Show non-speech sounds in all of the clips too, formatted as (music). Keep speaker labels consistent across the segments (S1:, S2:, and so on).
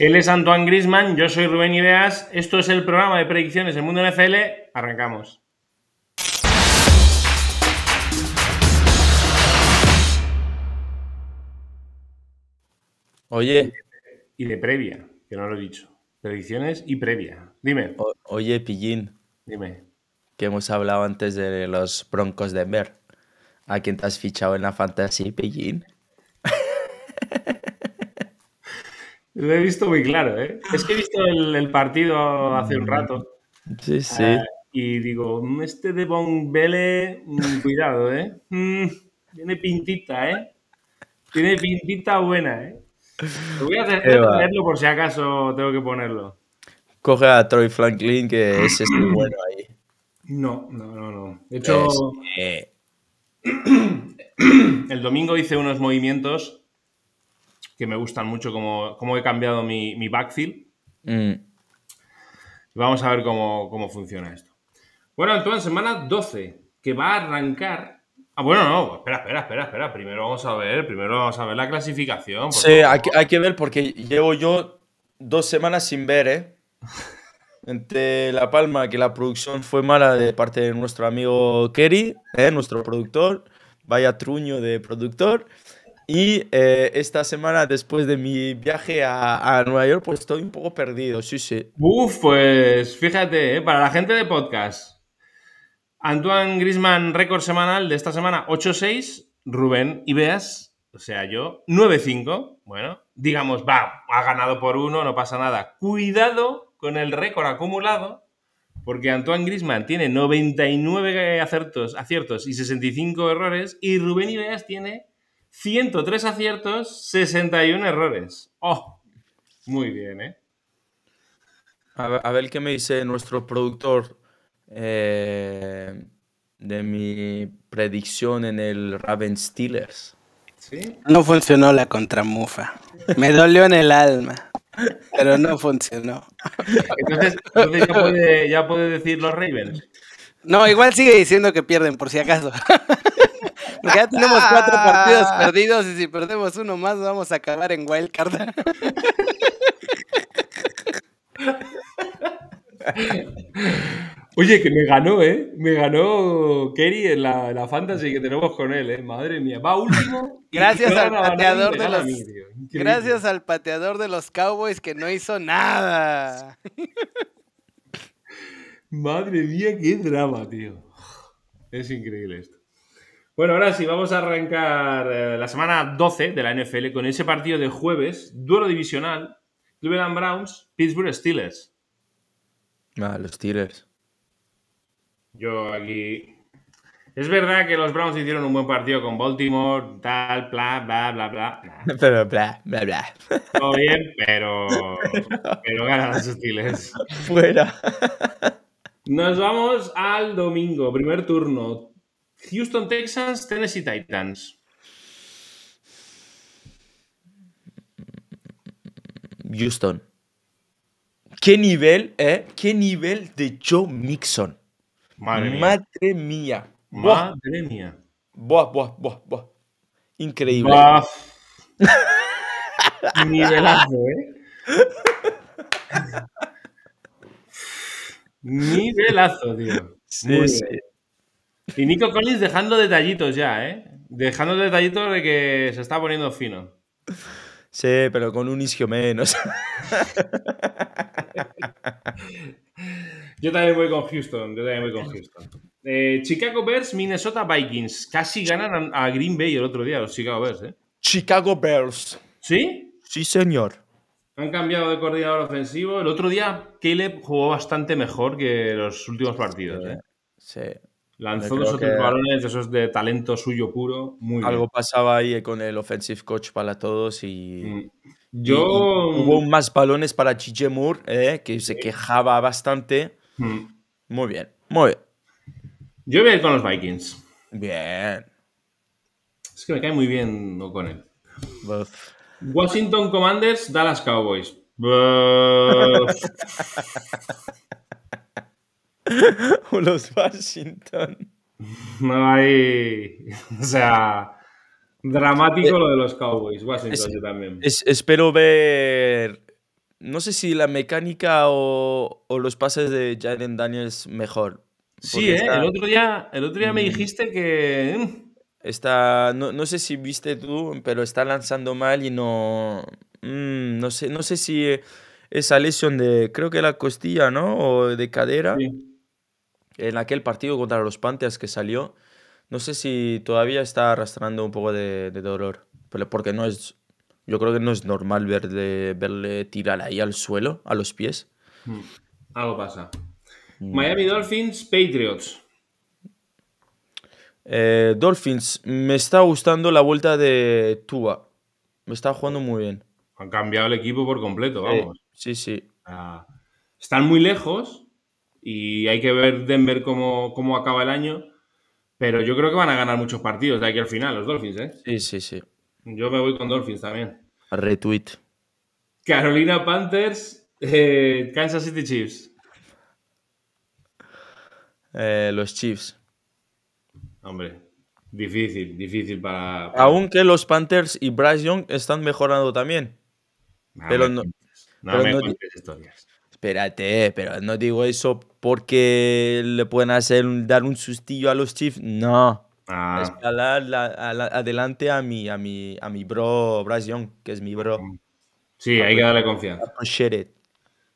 S1: Él es Antoine Grisman, yo soy Rubén Ideas. Esto es el programa de predicciones del mundo NFL. Arrancamos. Oye. Y de previa, que no lo he dicho. Predicciones y previa.
S2: Dime. oye, Pillín. Dime. Que hemos hablado antes de los Broncos de Denver. ¿A quién te has fichado en la fantasy, Pillín? (laughs)
S1: Lo he visto muy claro, ¿eh? Es que he visto el, partido hace un rato. Sí, ah, sí. y digo, mm, este de Bon un mm, cuidado, ¿eh? Mm, tiene pintita, ¿eh? Tiene pintita buena, ¿eh? Lo voy a hacer por si acaso tengo que ponerlo.
S2: Coge a Troy Franklin, que es muy este (clears throat)
S1: bueno ahí. No, no, no, no. De hecho, (clears throat) el domingo hice unos movimientos que me gustan mucho, como, he cambiado mi, backfield. Mm. Vamos a ver cómo, funciona esto. Bueno, entonces, semana 12, que va a arrancar. Ah, bueno, no, espera, espera, espera, espera. Primero vamos a ver, primero vamos a ver la clasificación. Sí,
S2: hay que, ver porque llevo yo dos semanas sin ver, ¿eh? (laughs) Entre La Palma, que la producción fue mala de parte de nuestro amigo Kerry, ¿eh? nuestro productor, vaya truño de productor, y eh, esta semana, después de mi viaje a, Nueva York, pues estoy un poco perdido, sí, sí. Uf, pues fíjate, eh, para la gente
S1: de podcast, Antoine Grisman, récord semanal de esta semana, 8-6, Rubén Ibeas, o sea, yo, 9-5, bueno, digamos, va, ha ganado por uno, no pasa nada. Cuidado con el récord acumulado, porque Antoine Grisman tiene 99 aciertos y 65 errores, y Rubén Ibeas tiene 103 aciertos, 61 errores. ¡Oh! Muy bien, ¿eh?
S2: A ver, qué me dice nuestro productor eh, de mi predicción en el Raven Steelers. ¿Sí? No funcionó la contramufa. Me dolió en el
S1: alma, pero no funcionó. Entonces, ya, puede, ya puede decir los Ravens. No, igual sigue diciendo que pierden, por si acaso. Porque ya tenemos cuatro partidos ah. perdidos y si perdemos uno más vamos a acabar en Wild wildcard. (laughs) Oye, que me ganó, ¿eh? Me ganó Kerry en la, fantasy que tenemos con él, ¿eh? Madre mía, va último. Gracias gracias al pateador de los Cowboys que no hizo nada. (laughs) Madre mía, qué drama, tío. Es increíble esto. Bueno, ahora sí, vamos a arrancar eh, la semana 12 de la NFL con ese partido de jueves, duelo divisional, Cleveland Browns, Pittsburgh Steelers.
S2: Ah, los Steelers.
S1: Yo aquí. Es verdad que los Browns hicieron un buen partido con Baltimore, tal, bla, bla, bla, bla.
S2: (laughs) Pero bla, bla,
S1: bla. Todo (laughs) bien, pero. Pero ganan los Steelers. Fuera. Nos vamos al domingo, primer turno. Houston Texans, Tennessee
S2: Titans. Houston. ¿Qué nivel, eh? ¿Qué nivel de Joe Mixon? Madre mía. Madre mía. Buah. Buah, buah, buah, Increíble. Buah. (laughs) Nivelazo, ¿eh? (laughs) Nivelazo,
S1: tío. Sí, sí. Y Nico Collins dejando detallitos ya, ¿eh? Dejando detallitos de que se está poniendo fino.
S2: Sí, pero con un isquio menos.
S1: yo también voy con Houston, yo también voy con Houston. Eh, Chicago Bears, Minnesota Vikings. Casi ganan a Green Bay el otro día los Chicago Bears, ¿eh?
S2: Chicago Bears. ¿Sí? Sí, señor.
S1: Han cambiado de coordinador ofensivo. El otro día Caleb jugó bastante mejor que los
S2: últimos partidos, ¿eh? Sí. Lanzó dos o tres balones, esos de talento suyo puro. Muy algo pasaba ahí con el offensive coach para todos y. Mm. Yo. hubo mm. más balones para Chiche Moore, eh, que se quejaba bastante. Mm. Muy bien, muy bien. Yo voy a ir con los Vikings. Bien.
S1: Es que me cae muy bien con él. Washington Commanders, Dallas Cowboys. (laughs)
S2: (laughs) o los Washington.
S1: No hay. (laughs) O sea.
S2: Dramático eh, lo de los Cowboys, Washington yo también. espero ver. No sé si la mecánica o, los pases de Jalen Daniels mejor. Sí, eh, el otro día, el otro día me mm. dijiste que. Mm. Está. No, sé si viste tú, pero está lanzando mal y no. Mm, no sé, no sé si esa lesión de. Creo que la costilla, ¿no? O de cadera en aquel partido contra los Panthers que salió, no sé si todavía está arrastrando un poco de, dolor, porque no es, yo creo que no es normal verle, tirar ahí al suelo, a los pies.
S1: Hmm. algo pasa. Mm. Miami Dolphins, Patriots.
S2: Eh, Dolphins, me está gustando la vuelta de Tua. Me está jugando muy bien. Han cambiado el equipo por completo, eh, vamos. sí, sí. Ah, están muy lejos, y hay que
S1: ver Denver cómo, cómo acaba el año. Pero yo creo que van a ganar muchos partidos de aquí al final, los Dolphins, ¿eh? Sí, sí, sí. Yo me voy con Dolphins también.
S2: Retweet.
S1: Carolina Panthers, eh, Kansas City Chiefs.
S2: Eh, los Chiefs. Hombre, difícil, difícil para, Aunque los Panthers y Bryce Young están mejorando también.
S1: pero no, no,
S2: Espérate, pero no digo eso porque le pueden hacer dar un sustillo a los Chiefs. No. Ah. adelante a mi, a mi, a mi bro Bryce Young, que es mi bro. Sí, hay que darle confianza.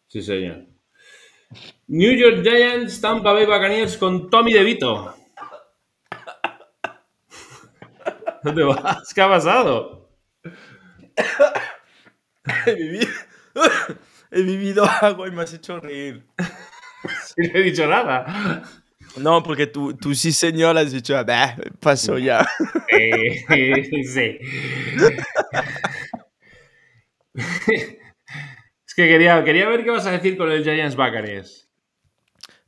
S2: Sí, señor. New York Giants,
S1: Tampa Bay Buccaneers con Tommy DeVito.
S2: (laughs) ¿Dónde vas? ¿Qué ha pasado? (laughs) he vivido (laughs) algo y me has hecho reír. Sí, (laughs) no he dicho nada. No, porque tú, sí, señor, has dicho, bah, pasó ya. (laughs) Eh, sí.
S1: es que quería, quería ver qué vas a decir con el Giants Buccaneers.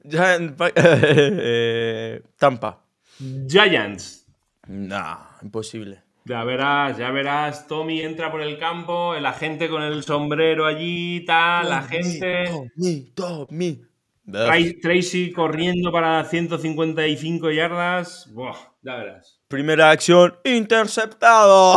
S1: Giants
S2: eh,
S1: Tampa. Giants.
S2: No, imposible.
S1: Ya verás, ya verás, Tommy entra por el campo, el agente con el sombrero allí, tal, la gente... Tommy, Tommy. Tracy corriendo para 155 yardas. Buah, ya verás.
S2: Primera acción,
S1: interceptado.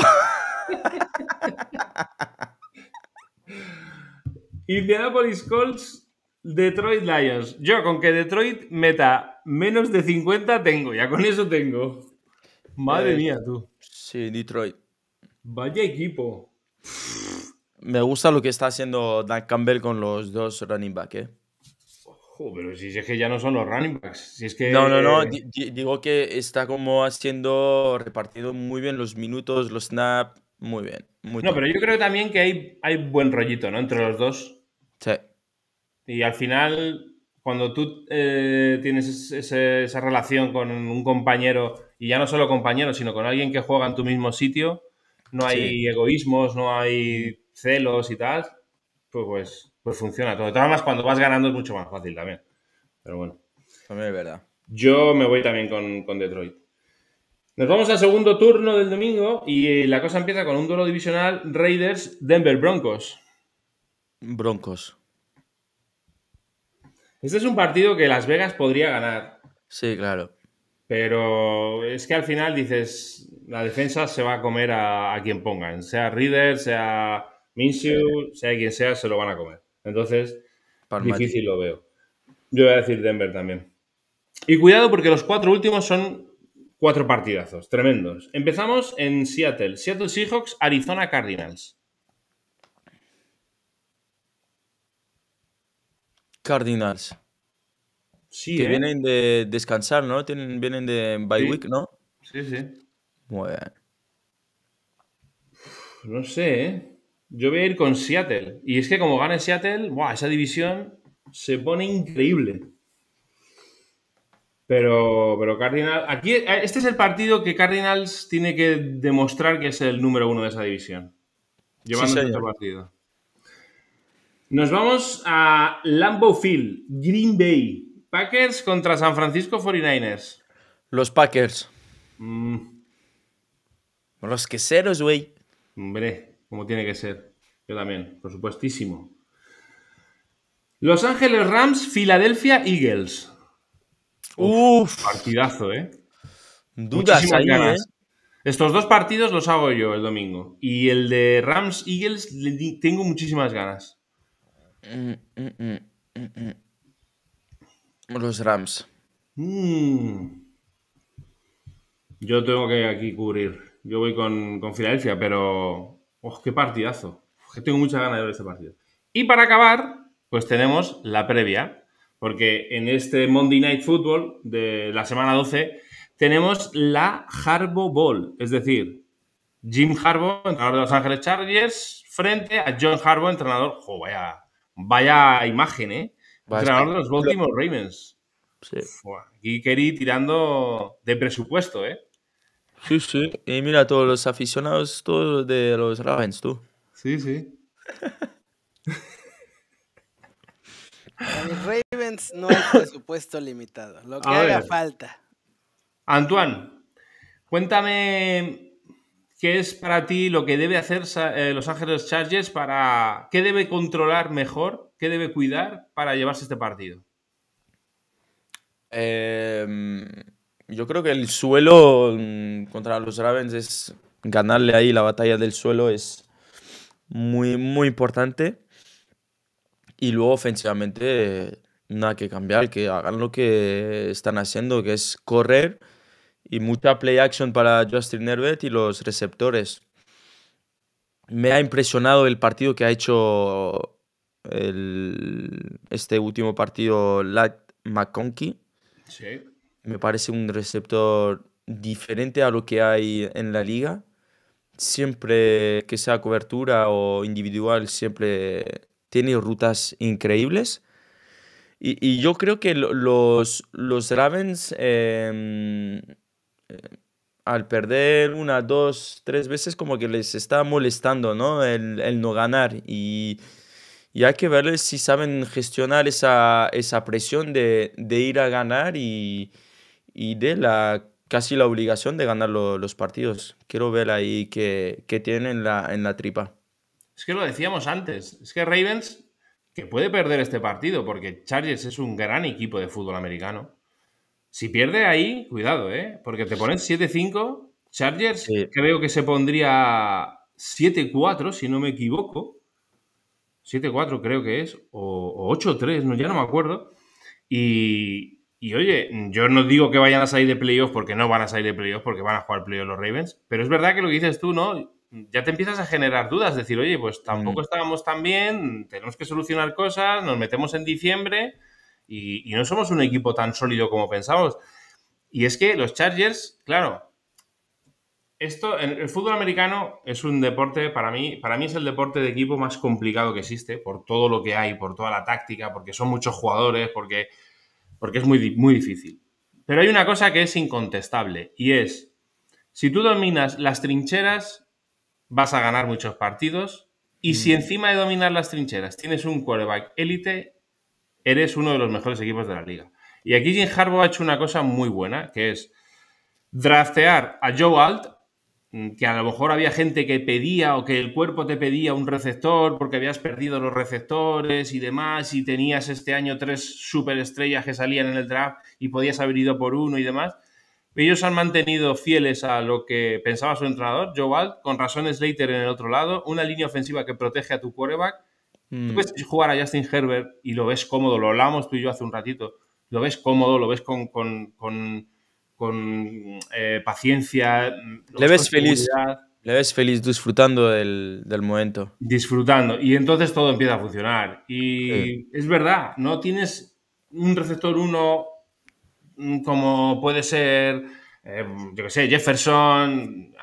S1: Indianapolis Colts, Detroit Lions. Yo con que Detroit meta menos de 50 tengo, ya con eso tengo. Madre eh, mía, tú.
S2: Sí, Detroit. Vaya
S1: equipo.
S2: Me gusta lo que está haciendo Dan Campbell con los dos running backs. ¿eh? pero si es que ya no son los running backs. que... No, no, no. digo que está como haciendo, repartido muy bien los minutos, los snaps, muy bien. no, pero yo creo también que hay, hay buen rollito,
S1: ¿no? Entre los dos. Sí. Y al final, cuando tú eh, tienes esa relación con un compañero y ya no solo compañeros, sino con alguien que juega en tu mismo sitio, no hay egoísmos, no hay celos y tal, pues, pues, pues funciona todo. Además, cuando vas ganando es mucho más fácil también. Pero bueno. También es verdad. Yo me voy también con, Detroit. Nos vamos al segundo turno del domingo y eh, la cosa empieza con un duelo divisional Raiders-Denver Broncos.
S2: Broncos.
S1: Este es un partido que Las Vegas podría ganar. Sí, claro. Pero es que al final dices, la defensa se va a comer a, quien pongan, sea Reader, sea Minshew, sea quien sea, se lo van a comer. Entonces, difícil lo veo. Yo voy a decir Denver también. Y cuidado porque los cuatro últimos son cuatro partidazos, tremendos. Empezamos en Seattle. Seattle Seahawks, Arizona Cardinals.
S2: Cardinals que ¿eh? vienen de descansar, ¿no? Tienen, vienen de bye week, ¿no? Sí, sí. Muy No sé, ¿eh? Yo voy a ir con Seattle.
S1: Y es que como gane Seattle, ¡buah! esa división se pone increíble. Pero, pero Cardinal. Aquí, eh, este es el partido que Cardinals tiene que demostrar que es el número uno de esa división. Llevando este partido. Nos vamos a Lambeau Field, Green Bay. Packers contra San Francisco 49ers.
S2: Los Packers. Mm.
S1: Los queseros, güey. Hombre, como tiene que ser. Yo también, por supuestísimo. Los Ángeles Rams, Filadelfia Eagles. Uf, Partidazo, ¿eh?
S2: Dudas ganas. ¿eh?
S1: Estos dos partidos los hago yo el domingo. Y el de Rams Eagles tengo muchísimas
S2: ganas. Mm, mm, mm, mm los Rams. Hmm.
S1: Yo tengo que aquí cubrir. Yo voy con, con Filadelfia, pero. ¡Oh, qué partidazo! Que tengo muchas ganas de ver este partido. Y para acabar, pues tenemos la previa. Porque en este Monday Night Football de la semana 12 tenemos la Harbo Ball. Es decir, Jim Harbo, entrenador de Los Ángeles Chargers, frente a John Harbo, entrenador. vaya, vaya imagen, eh! Entrenador los últimos Ravens. Sí. Y Kerry tirando de presupuesto, ¿eh?
S2: Sí, sí. Y mira, todos los aficionados, todos de los Ravens, tú. Sí, sí. Los Ravens no hay presupuesto
S1: limitado. Lo que haga falta. Antoine, cuéntame qué es para ti lo que debe hacer eh, Los Ángeles Chargers para. ¿Qué debe controlar mejor ¿Qué debe cuidar para llevarse este partido?
S2: Em, yo creo que el suelo mm, contra los Ravens es ganarle ahí la batalla del suelo es muy, muy importante. Y luego ofensivamente nada que cambiar, que hagan lo que están haciendo, que es correr y mucha play action para Justin Herbert y los receptores. Me ha impresionado el partido que ha hecho el, este último partido, Lat McConkey. Me parece un receptor diferente a lo que hay en la liga. Siempre que sea cobertura o individual, siempre tiene rutas increíbles. Y, yo creo que los, los Ravens, em, eh, al perder una, dos, tres veces, como que les está molestando ¿no? el, el no ganar. Y y hay que ver si saben gestionar esa, presión de, ir a ganar y, de la casi la obligación de ganar los partidos. Quiero ver ahí qué, tienen en la, en la tripa.
S1: Es que lo decíamos antes, es que Ravens, que puede perder este partido, porque Chargers es un gran equipo de fútbol americano. Si pierde ahí, cuidado, ¿eh? Porque te pones 7-5. Chargers creo que se pondría 7-4, si no me equivoco. 7-4 creo que es, o, o 8-3, no, ya no me acuerdo. Y, y, oye, yo no digo que vayan a salir de playoff porque no van a salir de playoff porque van a jugar playoff los Ravens, pero es verdad que lo que dices tú, ¿no? Ya te empiezas a generar dudas, decir, oye, pues tampoco mm. estábamos tan bien, tenemos que solucionar cosas, nos metemos en diciembre y, y no somos un equipo tan sólido como pensamos. Y es que los Chargers, claro, esto, el, fútbol americano es un deporte, para mí, para mí es el deporte de equipo más complicado que existe, por todo lo que hay, por toda la táctica, porque son muchos jugadores, porque, porque es muy, muy difícil. Pero hay una cosa que es incontestable y es, si tú dominas las trincheras, vas a ganar muchos partidos y si mm. encima de dominar las trincheras tienes un quarterback élite, eres uno de los mejores equipos de la liga. Y aquí Jim Harbaugh ha hecho una cosa muy buena, que es draftear a Joe Alt Mm, que a lo mejor había gente que pedía o que el cuerpo te pedía un receptor porque habías perdido los receptores y demás, y tenías este año tres superestrellas que salían en el draft y podías haber ido por uno y demás. Ellos han mantenido fieles a lo que pensaba su entrenador, Joe Walt, con razones Slater en el otro lado, una línea ofensiva que protege a tu quarterback. Mm. Tú puedes jugar a Justin Herbert y lo ves cómodo, lo hablamos tú y yo hace un ratito, lo ves cómodo, lo ves con, con con eh, paciencia. Mm, Le ves feliz.
S2: Le ves feliz disfrutando del, momento. Disfrutando. Y entonces todo empieza
S1: a funcionar. Y es verdad, no tienes un receptor uno mm, como puede ser, eh, yo qué sé, Jefferson,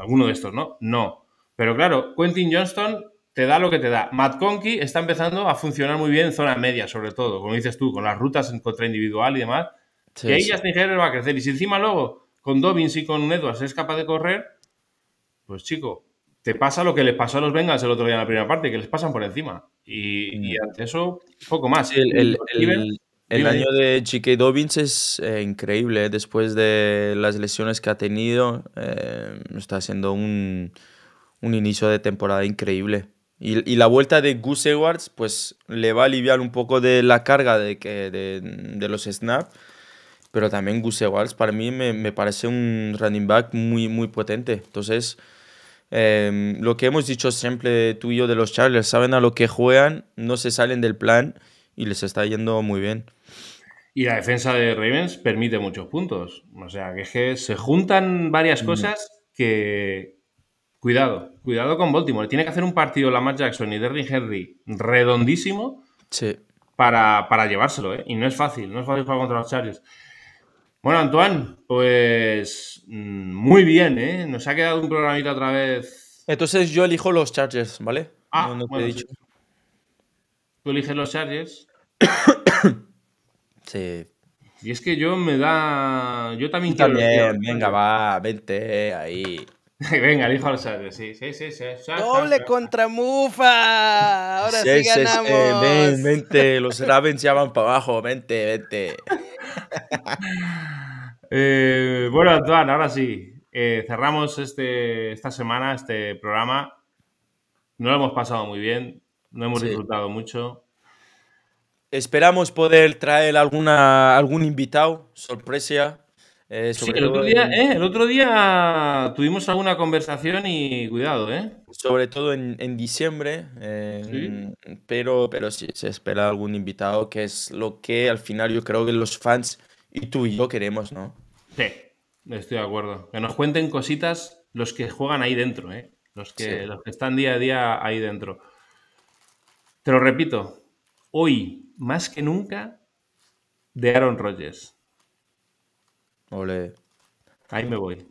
S1: alguno de estos, ¿no? No. Pero claro, Quentin Johnston te da lo que te da. Matt Conkey está empezando a funcionar muy bien en zona media, sobre todo, como dices tú, con las rutas en contra individual y demás. Y ahí va a crecer. Y si encima luego con Dobbins y con Edwards es capaz de correr, pues chico, te pasa lo que le pasó a los Bengals el otro día en la primera parte, que les pasan por encima. Y, eso, poco más. El, el, año
S2: de J.K. Dobbins es eh, increíble. Eh, después de las lesiones que ha tenido, eh, está siendo un, inicio de temporada increíble. Y, la vuelta de Gus Edwards, pues le va a aliviar un poco de la carga de, que, de, de los snaps pero también Gus Edwards para mí me, parece un running back muy, muy potente. Entonces, em, lo que hemos dicho siempre tú y yo de los Chargers, saben a lo que juegan, no se salen del plan y les está yendo muy bien. Y la defensa
S1: de Ravens permite muchos puntos. O sea, que, es que se juntan varias mm. cosas que... Cuidado, cuidado con Baltimore. Tiene que hacer un partido Lamar Jackson y Derrick Henry redondísimo para, llevárselo. ¿eh? Y no es fácil, no es fácil para contra los Chargers. Bueno, Antoine, pues mm, muy bien, ¿eh? Nos ha quedado un programita otra vez. Entonces yo elijo los Chargers, ¿vale? Ah, no, te he dicho. ¿Tú eliges los Chargers? (coughs) sí. Y es que yo me da. Yo también También, venga, va, vente ahí.
S2: (laughs) venga, elijo los Chargers, sí, sí, sí.
S1: sí. ¡Doble contra Mufa! Ahora sí, eh, ganamos. Eh,
S2: vente, los Ravens ya van para abajo, vente, vente. (laughs)
S1: Eh, bueno, Antoine, ahora sí. Eh, cerramos este, esta semana este programa. No lo hemos pasado muy bien, no hemos
S2: disfrutado mucho. Esperamos poder traer alguna, algún invitado, sorpresa. Eh, sí, el día, el otro día tuvimos alguna conversación y cuidado, ¿eh? sobre todo en, diciembre, em, pero, pero sí, se espera algún invitado, que es lo que al final yo creo que los fans y tú y yo queremos, ¿no?
S1: Sí, estoy de acuerdo. Que nos cuenten cositas los que juegan ahí dentro, ¿eh? los, que, los que están día a día ahí dentro. Te lo repito, hoy más que nunca de Aaron Rodgers.
S2: Ole. Ahí me voy.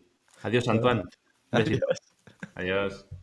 S2: Adiós, Antoine. (laughs) Adiós. Adiós.